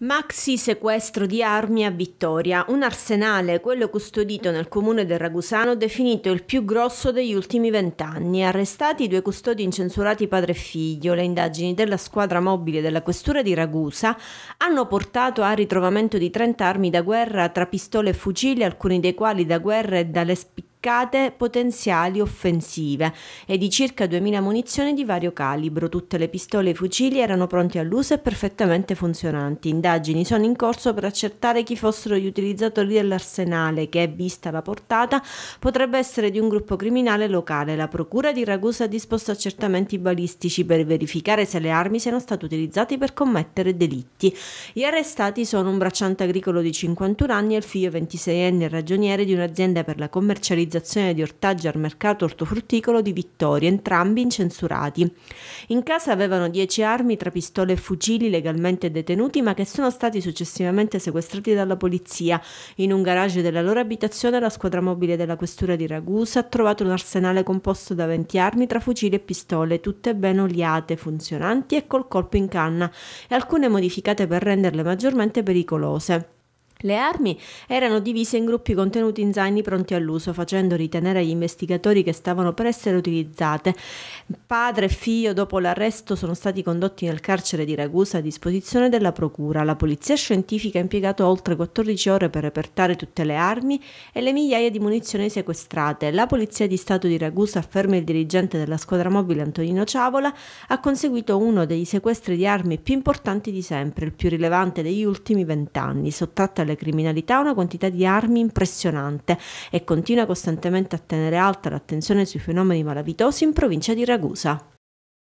Maxi sequestro di armi a Vittoria, un arsenale, quello custodito nel comune del Ragusano, definito il più grosso degli ultimi vent'anni. Arrestati i due custodi incensurati padre e figlio, le indagini della squadra mobile della questura di Ragusa hanno portato al ritrovamento di 30 armi da guerra tra pistole e fucili, alcuni dei quali da guerra e dalle spittature ricercate potenziali offensive e di circa 2000 munizioni di vario calibro. Tutte le pistole e i fucili erano pronti all'uso e perfettamente funzionanti. Indagini sono in corso per accertare chi fossero gli utilizzatori dell'arsenale che, vista la portata, potrebbe essere di un gruppo criminale locale. La procura di Ragusa ha disposto accertamenti balistici per verificare se le armi siano state utilizzate per commettere delitti. Gli arrestati sono un bracciante agricolo di 51 anni e il figlio 26enne ragioniere di un'azienda per la commercializzazione realizzazione di ortaggi al mercato ortofrutticolo di Vittoria, entrambi incensurati. In casa avevano 10 armi tra pistole e fucili legalmente detenuti ma che sono stati successivamente sequestrati dalla polizia. In un garage della loro abitazione la squadra mobile della questura di Ragusa ha trovato un arsenale composto da 20 armi tra fucili e pistole, tutte ben oliate, funzionanti e col colpo in canna e alcune modificate per renderle maggiormente pericolose. Le armi erano divise in gruppi contenuti in zaini pronti all'uso, facendo ritenere agli investigatori che stavano per essere utilizzate. Padre e figlio, dopo l'arresto, sono stati condotti nel carcere di Ragusa a disposizione della Procura. La polizia scientifica ha impiegato oltre 14 ore per repertare tutte le armi e le migliaia di munizioni sequestrate. La Polizia di Stato di Ragusa, afferma il dirigente della squadra mobile Antonino Ciavola, ha conseguito uno dei sequestri di armi più importanti di sempre, il più rilevante degli ultimi vent'anni, sottratta alla criminalità una quantità di armi impressionante e continua costantemente a tenere alta l'attenzione sui fenomeni malavitosi in provincia di Ragusa.